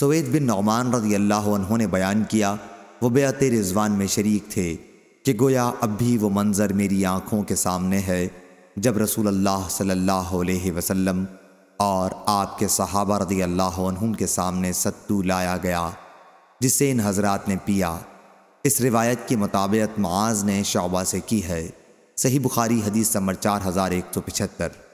सवेद बिन नौमान रजी अल्लाह ने बयान किया वो बेअत रिजवान में शरीक थे कि गोया अब भी वो मंज़र मेरी आँखों के सामने है जब रसूल अल्लाह सल्लल्लाहु अलैहि वसल्लम और आपके सहाबा रदी अल्लाह के सामने सत्तू लाया गया जिसे इन हजरात ने पिया इस रिवायत के मुताबिक माज ने शौबा से की है सही बुखारी हदीस नंबर चार हज़ार एक सौ पिछहत्तर